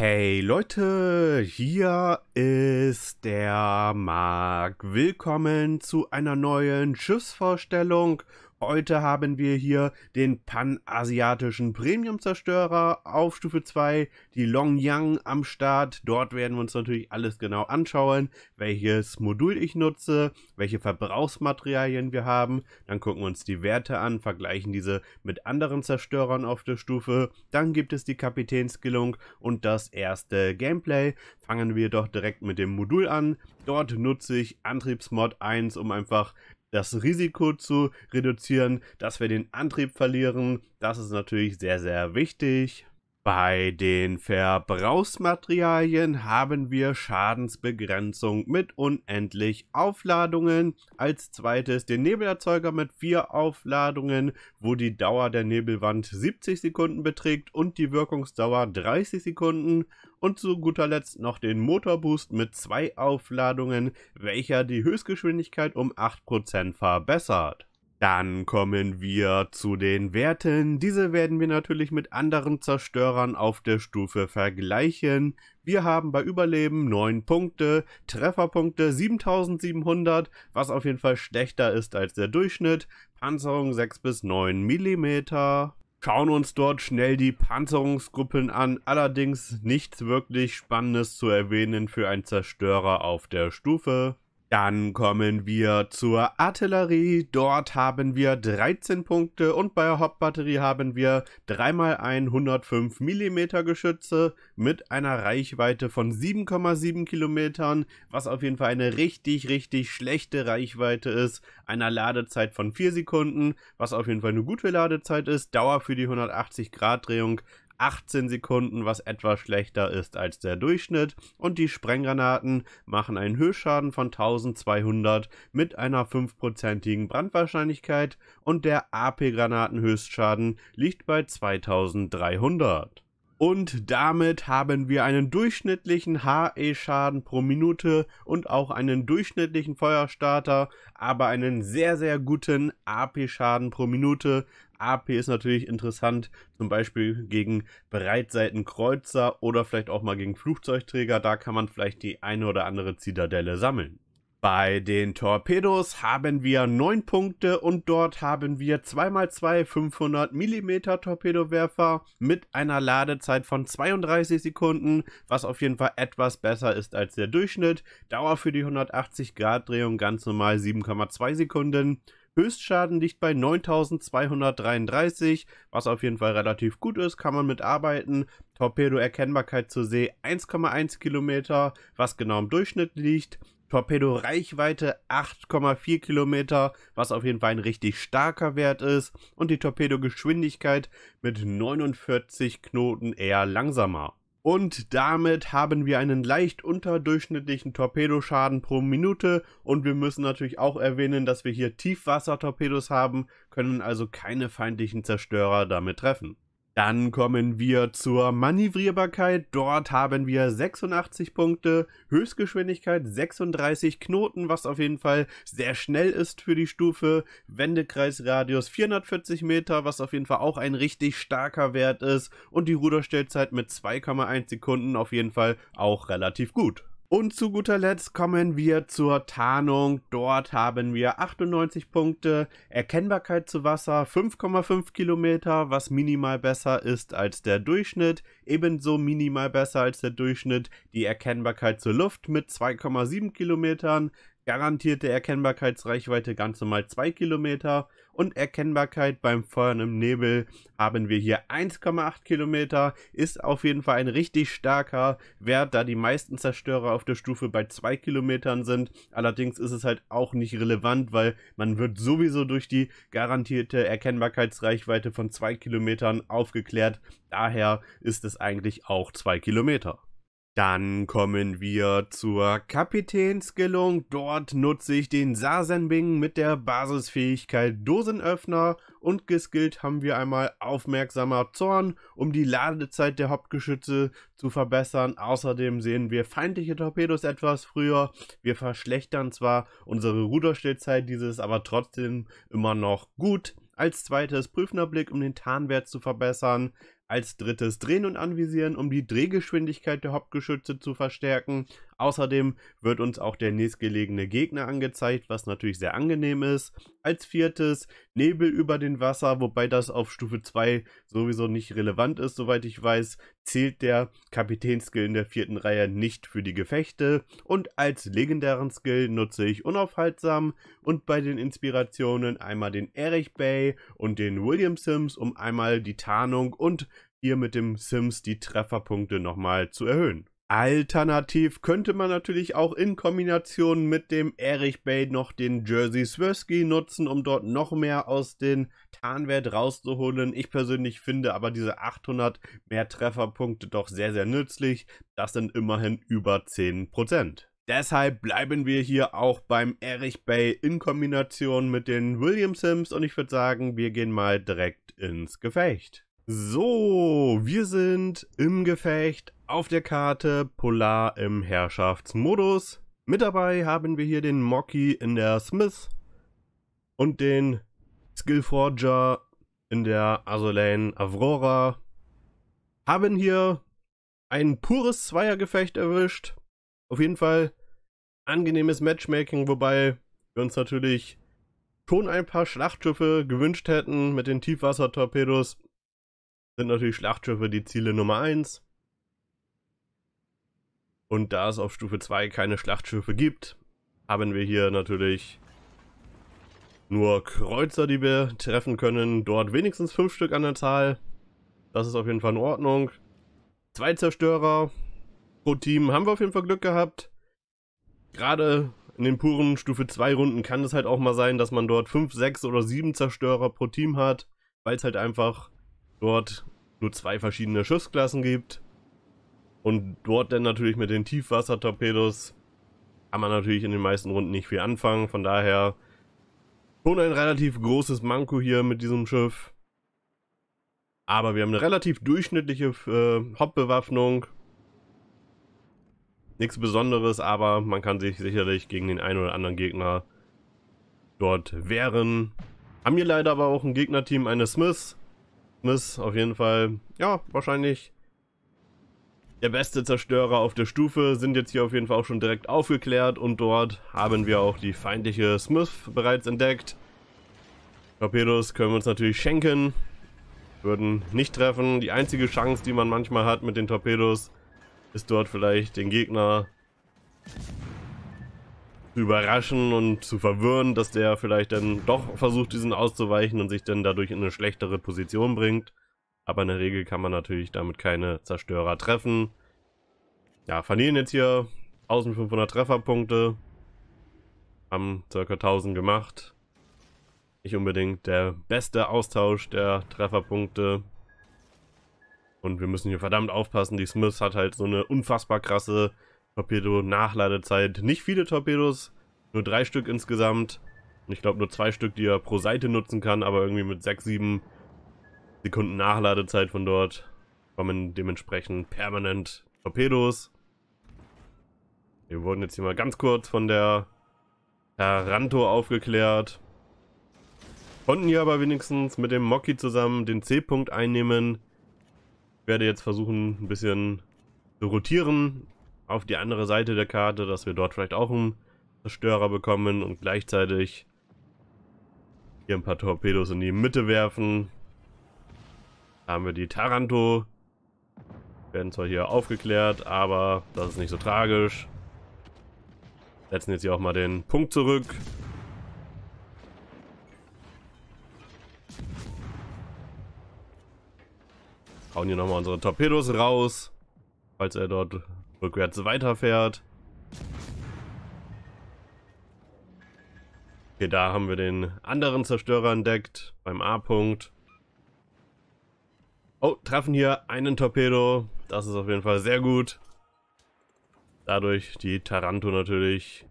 Hey Leute, hier ist der Marc. Willkommen zu einer neuen Schiffsvorstellung Heute haben wir hier den panasiatischen Premium-Zerstörer auf Stufe 2, die Longyang am Start. Dort werden wir uns natürlich alles genau anschauen, welches Modul ich nutze, welche Verbrauchsmaterialien wir haben. Dann gucken wir uns die Werte an, vergleichen diese mit anderen Zerstörern auf der Stufe. Dann gibt es die Kapitänskillung und das erste Gameplay. Fangen wir doch direkt mit dem Modul an. Dort nutze ich Antriebsmod 1, um einfach das Risiko zu reduzieren, dass wir den Antrieb verlieren. Das ist natürlich sehr, sehr wichtig. Bei den Verbrauchsmaterialien haben wir Schadensbegrenzung mit unendlich Aufladungen. Als zweites den Nebelerzeuger mit vier Aufladungen, wo die Dauer der Nebelwand 70 Sekunden beträgt und die Wirkungsdauer 30 Sekunden. Und zu guter Letzt noch den Motorboost mit zwei Aufladungen, welcher die Höchstgeschwindigkeit um 8% verbessert. Dann kommen wir zu den Werten. Diese werden wir natürlich mit anderen Zerstörern auf der Stufe vergleichen. Wir haben bei Überleben 9 Punkte, Trefferpunkte 7700, was auf jeden Fall schlechter ist als der Durchschnitt. Panzerung 6 bis 9 mm. Schauen uns dort schnell die Panzerungsgruppen an, allerdings nichts wirklich Spannendes zu erwähnen für einen Zerstörer auf der Stufe. Dann kommen wir zur Artillerie. Dort haben wir 13 Punkte und bei der Hauptbatterie haben wir 3 x 105 mm Geschütze mit einer Reichweite von 7,7 Kilometern, was auf jeden Fall eine richtig, richtig schlechte Reichweite ist, einer Ladezeit von 4 Sekunden, was auf jeden Fall eine gute Ladezeit ist, Dauer für die 180 Grad Drehung 18 Sekunden, was etwas schlechter ist als der Durchschnitt. Und die Sprenggranaten machen einen Höchstschaden von 1200 mit einer 5%igen Brandwahrscheinlichkeit und der AP-Granaten-Höchstschaden liegt bei 2300. Und damit haben wir einen durchschnittlichen HE-Schaden pro Minute und auch einen durchschnittlichen Feuerstarter, aber einen sehr, sehr guten AP-Schaden pro Minute AP ist natürlich interessant, zum Beispiel gegen Breitseitenkreuzer oder vielleicht auch mal gegen Flugzeugträger. Da kann man vielleicht die eine oder andere Zitadelle sammeln. Bei den Torpedos haben wir 9 Punkte und dort haben wir 2x2 500 mm Torpedowerfer mit einer Ladezeit von 32 Sekunden, was auf jeden Fall etwas besser ist als der Durchschnitt. Dauer für die 180 Grad Drehung ganz normal 7,2 Sekunden. Höchstschaden liegt bei 9233, was auf jeden Fall relativ gut ist, kann man mitarbeiten. Torpedo-Erkennbarkeit zur See 1,1 Kilometer, was genau im Durchschnitt liegt. Torpedo-Reichweite 8,4 Kilometer, was auf jeden Fall ein richtig starker Wert ist. Und die Torpedo-Geschwindigkeit mit 49 Knoten eher langsamer. Und damit haben wir einen leicht unterdurchschnittlichen Torpedoschaden pro Minute. Und wir müssen natürlich auch erwähnen, dass wir hier Tiefwassertorpedos haben, können also keine feindlichen Zerstörer damit treffen. Dann kommen wir zur Manövrierbarkeit. Dort haben wir 86 Punkte, Höchstgeschwindigkeit 36 Knoten, was auf jeden Fall sehr schnell ist für die Stufe. Wendekreisradius 440 Meter, was auf jeden Fall auch ein richtig starker Wert ist. Und die Ruderstellzeit mit 2,1 Sekunden auf jeden Fall auch relativ gut. Und zu guter Letzt kommen wir zur Tarnung. Dort haben wir 98 Punkte, Erkennbarkeit zu Wasser 5,5 Kilometer, was minimal besser ist als der Durchschnitt, ebenso minimal besser als der Durchschnitt die Erkennbarkeit zur Luft mit 2,7 Kilometern, garantierte Erkennbarkeitsreichweite ganze mal 2 Kilometer und Erkennbarkeit beim Feuern im Nebel haben wir hier 1,8 Kilometer, ist auf jeden Fall ein richtig starker Wert, da die meisten Zerstörer auf der Stufe bei 2 Kilometern sind. Allerdings ist es halt auch nicht relevant, weil man wird sowieso durch die garantierte Erkennbarkeitsreichweite von 2 Kilometern aufgeklärt. Daher ist es eigentlich auch 2 Kilometer. Dann kommen wir zur Kapitänskillung. Dort nutze ich den Sasenbing mit der Basisfähigkeit Dosenöffner und geskillt haben wir einmal aufmerksamer Zorn, um die Ladezeit der Hauptgeschütze zu verbessern. Außerdem sehen wir feindliche Torpedos etwas früher. Wir verschlechtern zwar unsere Ruderstillzeit, dieses aber trotzdem immer noch gut. Als zweites prüfender Blick, um den Tarnwert zu verbessern. Als drittes Drehen und Anvisieren, um die Drehgeschwindigkeit der Hauptgeschütze zu verstärken. Außerdem wird uns auch der nächstgelegene Gegner angezeigt, was natürlich sehr angenehm ist. Als viertes Nebel über den Wasser, wobei das auf Stufe 2 sowieso nicht relevant ist, soweit ich weiß, zählt der Kapitänskill in der vierten Reihe nicht für die Gefechte. Und als legendären Skill nutze ich unaufhaltsam und bei den Inspirationen einmal den Erich Bay und den William Sims, um einmal die Tarnung und hier mit dem Sims die Trefferpunkte nochmal zu erhöhen. Alternativ könnte man natürlich auch in Kombination mit dem Erich Bay noch den Jersey Swirsky nutzen, um dort noch mehr aus den Tarnwert rauszuholen. Ich persönlich finde aber diese 800 mehr Trefferpunkte doch sehr, sehr nützlich. Das sind immerhin über 10%. Deshalb bleiben wir hier auch beim Erich Bay in Kombination mit den William Sims und ich würde sagen, wir gehen mal direkt ins Gefecht. So, wir sind im Gefecht auf der Karte Polar im Herrschaftsmodus. Mit dabei haben wir hier den Mocky in der Smith und den Skillforger in der Azulane Avrora. Haben hier ein pures Zweiergefecht erwischt. Auf jeden Fall angenehmes Matchmaking, wobei wir uns natürlich schon ein paar Schlachtschiffe gewünscht hätten mit den Tiefwassertorpedos sind natürlich Schlachtschiffe die Ziele Nummer 1. Und da es auf Stufe 2 keine Schlachtschiffe gibt, haben wir hier natürlich nur Kreuzer, die wir treffen können. Dort wenigstens 5 Stück an der Zahl. Das ist auf jeden Fall in Ordnung. Zwei Zerstörer pro Team haben wir auf jeden Fall Glück gehabt. Gerade in den puren Stufe 2 Runden kann es halt auch mal sein, dass man dort 5, 6 oder 7 Zerstörer pro Team hat, weil es halt einfach dort nur zwei verschiedene Schiffsklassen gibt. Und dort dann natürlich mit den Tiefwassertorpedos kann man natürlich in den meisten Runden nicht viel anfangen. Von daher schon ein relativ großes Manko hier mit diesem Schiff. Aber wir haben eine relativ durchschnittliche äh, Hauptbewaffnung. Nichts Besonderes, aber man kann sich sicherlich gegen den einen oder anderen Gegner dort wehren. Haben hier leider aber auch ein Gegnerteam eine Smiths, ist auf jeden Fall, ja, wahrscheinlich der beste Zerstörer auf der Stufe, sind jetzt hier auf jeden Fall auch schon direkt aufgeklärt und dort haben wir auch die feindliche Smith bereits entdeckt. Torpedos können wir uns natürlich schenken, würden nicht treffen. Die einzige Chance, die man manchmal hat mit den Torpedos, ist dort vielleicht den Gegner zu überraschen und zu verwirren, dass der vielleicht dann doch versucht, diesen auszuweichen und sich dann dadurch in eine schlechtere Position bringt. Aber in der Regel kann man natürlich damit keine Zerstörer treffen. Ja, verlieren jetzt hier 1500 Trefferpunkte. Haben ca. 1000 gemacht. Nicht unbedingt der beste Austausch der Trefferpunkte. Und wir müssen hier verdammt aufpassen. Die Smith hat halt so eine unfassbar krasse Torpedo-Nachladezeit. Nicht viele Torpedos, nur drei Stück insgesamt. Und ich glaube nur zwei Stück, die er pro Seite nutzen kann, aber irgendwie mit sechs, sieben Sekunden Nachladezeit von dort kommen dementsprechend permanent Torpedos. Wir wurden jetzt hier mal ganz kurz von der Taranto aufgeklärt. Konnten hier aber wenigstens mit dem Moki zusammen den C-Punkt einnehmen. Ich werde jetzt versuchen, ein bisschen zu rotieren auf die andere Seite der Karte, dass wir dort vielleicht auch einen Zerstörer bekommen und gleichzeitig hier ein paar Torpedos in die Mitte werfen. Da haben wir die Taranto. Werden zwar hier aufgeklärt, aber das ist nicht so tragisch. Setzen jetzt hier auch mal den Punkt zurück. Hauen hier nochmal unsere Torpedos raus, falls er dort rückwärts weiterfährt. Okay, da haben wir den anderen Zerstörer entdeckt, beim A-Punkt. Oh, treffen hier einen Torpedo. Das ist auf jeden Fall sehr gut. Dadurch die Taranto natürlich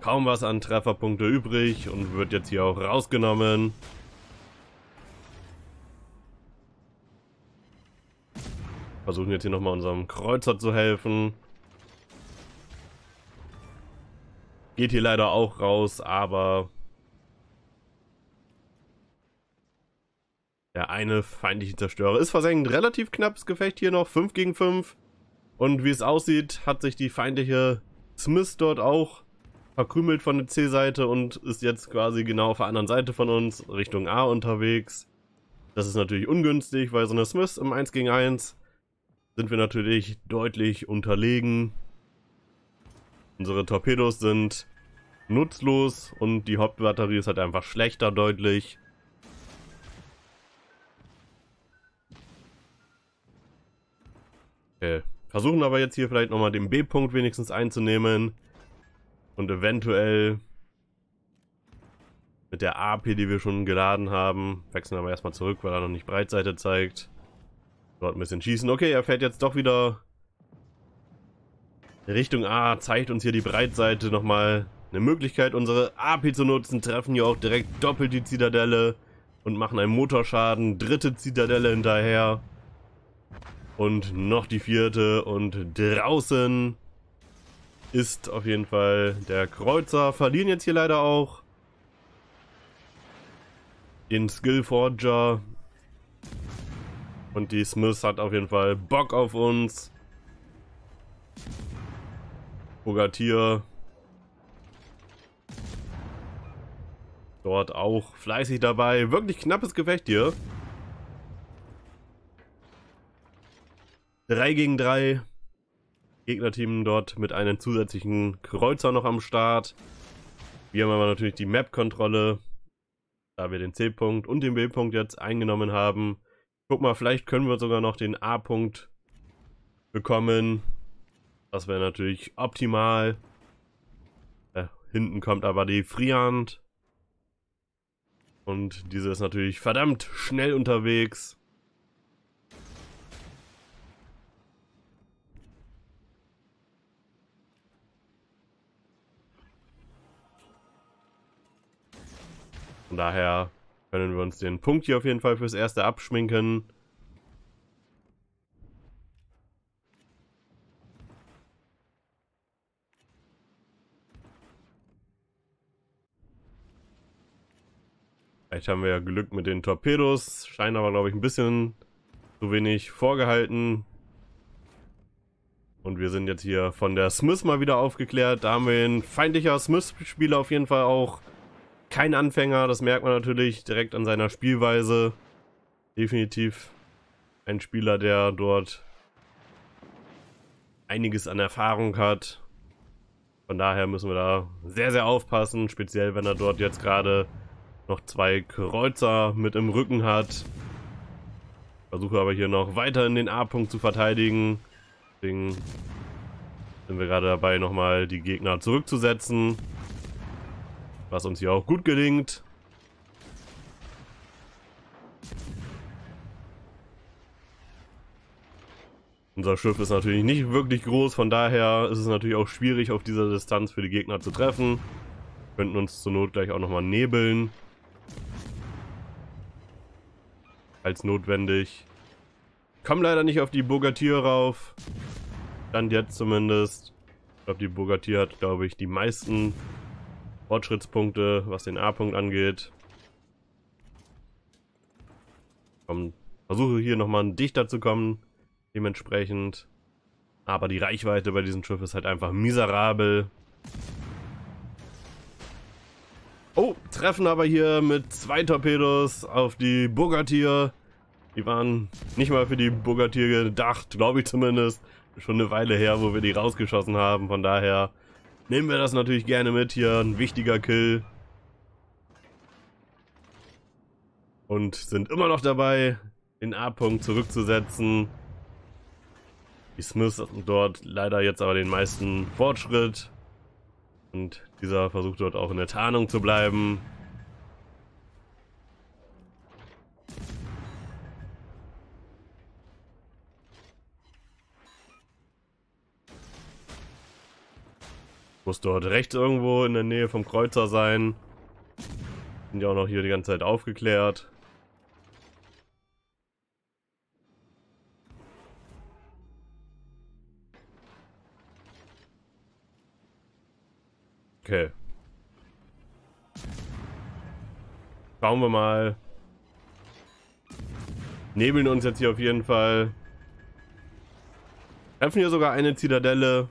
kaum was an Trefferpunkte übrig und wird jetzt hier auch rausgenommen. Versuchen jetzt hier nochmal unserem Kreuzer zu helfen. Geht hier leider auch raus, aber... Der eine feindliche Zerstörer ist versenkt. Relativ knappes Gefecht hier noch. 5 gegen 5. Und wie es aussieht, hat sich die feindliche Smith dort auch verkrümelt von der C-Seite und ist jetzt quasi genau auf der anderen Seite von uns, Richtung A unterwegs. Das ist natürlich ungünstig, weil so eine Smith im 1 gegen 1 sind wir natürlich deutlich unterlegen. Unsere Torpedos sind nutzlos und die Hauptbatterie ist halt einfach schlechter deutlich. Okay. Versuchen aber jetzt hier vielleicht nochmal den B-Punkt wenigstens einzunehmen. Und eventuell mit der AP, die wir schon geladen haben. Wechseln aber erstmal zurück, weil er noch nicht Breitseite zeigt. Dort ein bisschen schießen. Okay, er fährt jetzt doch wieder Richtung A. Zeigt uns hier die Breitseite nochmal eine Möglichkeit, unsere AP zu nutzen. Treffen hier auch direkt doppelt die Zitadelle und machen einen Motorschaden. Dritte Zitadelle hinterher. Und noch die vierte. Und draußen ist auf jeden Fall der Kreuzer. Verlieren jetzt hier leider auch den Skillforger. Und die Smith hat auf jeden Fall Bock auf uns. Bogatier. Dort auch fleißig dabei. Wirklich knappes Gefecht hier. 3 gegen 3. Gegnerteam dort mit einem zusätzlichen Kreuzer noch am Start. Wir haben aber natürlich die Map-Kontrolle, da wir den C-Punkt und den B-Punkt jetzt eingenommen haben. Guck mal, vielleicht können wir sogar noch den A-Punkt bekommen. Das wäre natürlich optimal. Äh, hinten kommt aber die Friand. Und diese ist natürlich verdammt schnell unterwegs. Von daher können wir uns den Punkt hier auf jeden Fall fürs Erste abschminken. Vielleicht haben wir ja Glück mit den Torpedos, scheinen aber glaube ich ein bisschen zu wenig vorgehalten. Und wir sind jetzt hier von der Smith mal wieder aufgeklärt. Da haben wir den feindlicher Smith-Spieler auf jeden Fall auch kein Anfänger, das merkt man natürlich direkt an seiner Spielweise. Definitiv ein Spieler, der dort einiges an Erfahrung hat. Von daher müssen wir da sehr, sehr aufpassen, speziell wenn er dort jetzt gerade noch zwei Kreuzer mit im Rücken hat. Versuche aber hier noch weiter in den A-Punkt zu verteidigen. Deswegen sind wir gerade dabei, nochmal die Gegner zurückzusetzen. Was uns hier auch gut gelingt. Unser Schiff ist natürlich nicht wirklich groß, von daher ist es natürlich auch schwierig, auf dieser Distanz für die Gegner zu treffen. Wir könnten uns zur Not gleich auch nochmal nebeln. Als notwendig. Komm leider nicht auf die Bogatier rauf. Stand jetzt zumindest. Ich glaube, die Bogatier hat, glaube ich, die meisten Fortschrittspunkte, was den A-Punkt angeht. Komm, versuche hier nochmal dichter zu kommen, dementsprechend. Aber die Reichweite bei diesem Schiff ist halt einfach miserabel. Oh, treffen aber hier mit zwei Torpedos auf die Bugatier. Die waren nicht mal für die Bugatier gedacht, glaube ich zumindest. Schon eine Weile her, wo wir die rausgeschossen haben, von daher Nehmen wir das natürlich gerne mit hier. Ein wichtiger Kill. Und sind immer noch dabei, den A-Punkt zurückzusetzen. Die Smiths dort leider jetzt aber den meisten Fortschritt. Und dieser versucht dort auch in der Tarnung zu bleiben. Muss dort rechts irgendwo in der Nähe vom Kreuzer sein. Sind ja auch noch hier die ganze Zeit aufgeklärt. Okay. Schauen wir mal. Nebeln uns jetzt hier auf jeden Fall. Treffen hier sogar eine Zitadelle.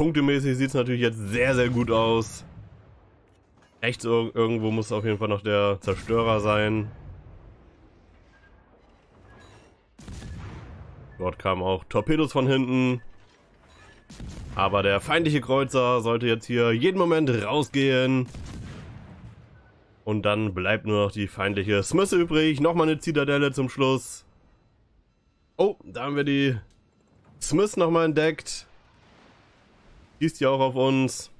punktemäßig sieht es natürlich jetzt sehr, sehr gut aus. Rechts irgendwo muss auf jeden Fall noch der Zerstörer sein. Dort kamen auch Torpedos von hinten. Aber der feindliche Kreuzer sollte jetzt hier jeden Moment rausgehen. Und dann bleibt nur noch die feindliche Smith übrig. Nochmal eine Zitadelle zum Schluss. Oh, da haben wir die Smith nochmal entdeckt. Schießt ja auch auf uns.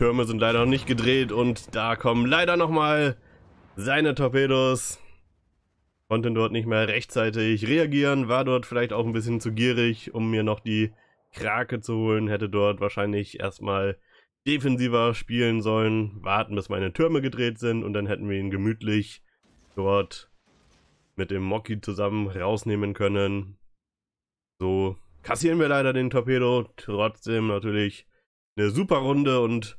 Türme sind leider noch nicht gedreht und da kommen leider nochmal seine Torpedos. Konnten dort nicht mehr rechtzeitig reagieren, war dort vielleicht auch ein bisschen zu gierig, um mir noch die Krake zu holen. Hätte dort wahrscheinlich erstmal defensiver spielen sollen, warten bis meine Türme gedreht sind und dann hätten wir ihn gemütlich dort mit dem Moki zusammen rausnehmen können. So kassieren wir leider den Torpedo. Trotzdem natürlich eine super Runde und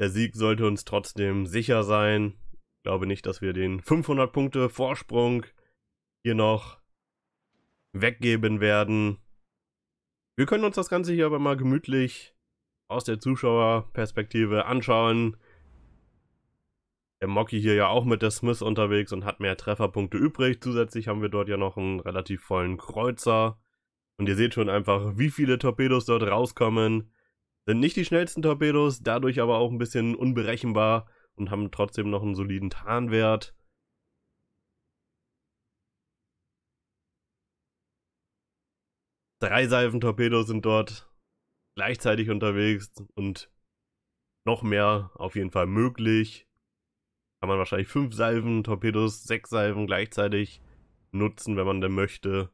der Sieg sollte uns trotzdem sicher sein. Ich glaube nicht, dass wir den 500 Punkte Vorsprung hier noch weggeben werden. Wir können uns das Ganze hier aber mal gemütlich aus der Zuschauerperspektive anschauen der Mocky hier ja auch mit der Smith unterwegs und hat mehr Trefferpunkte übrig. Zusätzlich haben wir dort ja noch einen relativ vollen Kreuzer. Und ihr seht schon einfach, wie viele Torpedos dort rauskommen. Sind nicht die schnellsten Torpedos, dadurch aber auch ein bisschen unberechenbar und haben trotzdem noch einen soliden Tarnwert. Drei Seifentorpedos sind dort gleichzeitig unterwegs und noch mehr auf jeden Fall möglich kann man wahrscheinlich fünf Salven, Torpedos, sechs Salven gleichzeitig nutzen, wenn man denn möchte.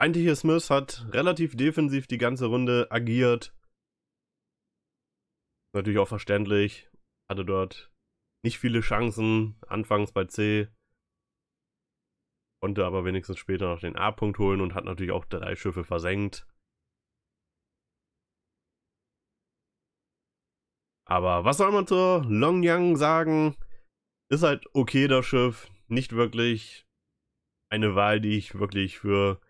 Eigentlich Smith hat relativ defensiv die ganze Runde agiert. Natürlich auch verständlich. Hatte dort nicht viele Chancen. Anfangs bei C. Konnte aber wenigstens später noch den A-Punkt holen und hat natürlich auch drei Schiffe versenkt. Aber was soll man zur Longyang sagen? Ist halt okay, das Schiff. Nicht wirklich eine Wahl, die ich wirklich für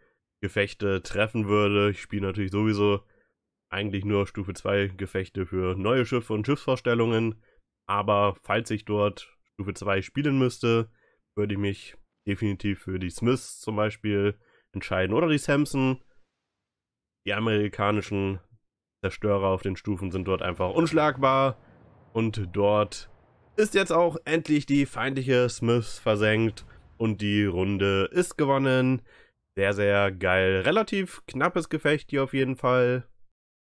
Gefechte treffen würde. Ich spiele natürlich sowieso eigentlich nur Stufe 2 Gefechte für neue Schiffe und Schiffsvorstellungen. Aber falls ich dort Stufe 2 spielen müsste, würde ich mich definitiv für die Smiths zum Beispiel entscheiden oder die Samson. Die amerikanischen Zerstörer auf den Stufen sind dort einfach unschlagbar. Und dort ist jetzt auch endlich die feindliche Smith versenkt und die Runde ist gewonnen. Sehr, sehr geil. Relativ knappes Gefecht hier auf jeden Fall.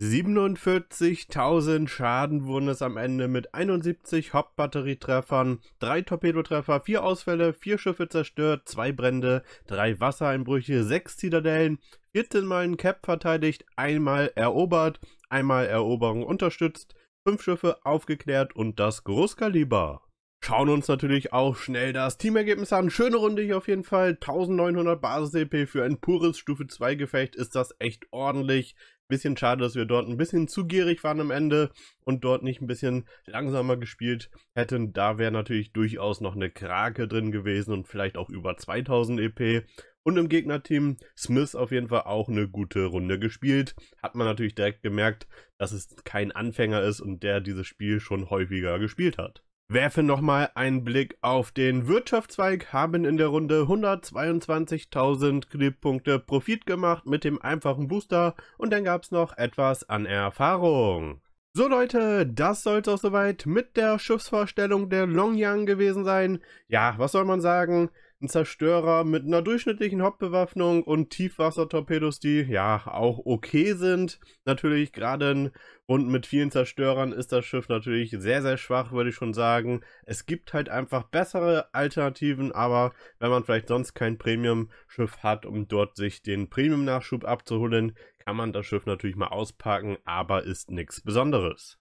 47.000 Schaden wurden es am Ende mit 71 Hauptbatterietreffern, 3 Torpedotreffer, 4 Ausfälle, 4 Schiffe zerstört, 2 Brände, 3 Wassereinbrüche, 6 Zitadellen, 14 Mal ein Cap verteidigt, einmal erobert, einmal Eroberung unterstützt, 5 Schiffe aufgeklärt und das Großkaliber. Schauen uns natürlich auch schnell das Teamergebnis an. Schöne Runde hier auf jeden Fall. 1900 Basis-EP für ein pures Stufe 2 Gefecht ist das echt ordentlich. Bisschen schade, dass wir dort ein bisschen zu gierig waren am Ende und dort nicht ein bisschen langsamer gespielt hätten. Da wäre natürlich durchaus noch eine Krake drin gewesen und vielleicht auch über 2000 EP. Und im Gegnerteam Smith auf jeden Fall auch eine gute Runde gespielt. Hat man natürlich direkt gemerkt, dass es kein Anfänger ist und der dieses Spiel schon häufiger gespielt hat werfe nochmal einen Blick auf den Wirtschaftszweig, haben in der Runde 122.000 Kreditpunkte Profit gemacht mit dem einfachen Booster und dann gab es noch etwas an Erfahrung. So Leute, das soll es auch soweit mit der Schiffsvorstellung der Longyang gewesen sein. Ja, was soll man sagen? ein Zerstörer mit einer durchschnittlichen Hauptbewaffnung und Tiefwassertorpedos, die ja auch okay sind. Natürlich gerade und mit vielen Zerstörern ist das Schiff natürlich sehr, sehr schwach, würde ich schon sagen. Es gibt halt einfach bessere Alternativen, aber wenn man vielleicht sonst kein Premium-Schiff hat, um dort sich den Premium-Nachschub abzuholen, kann man das Schiff natürlich mal auspacken, aber ist nichts Besonderes.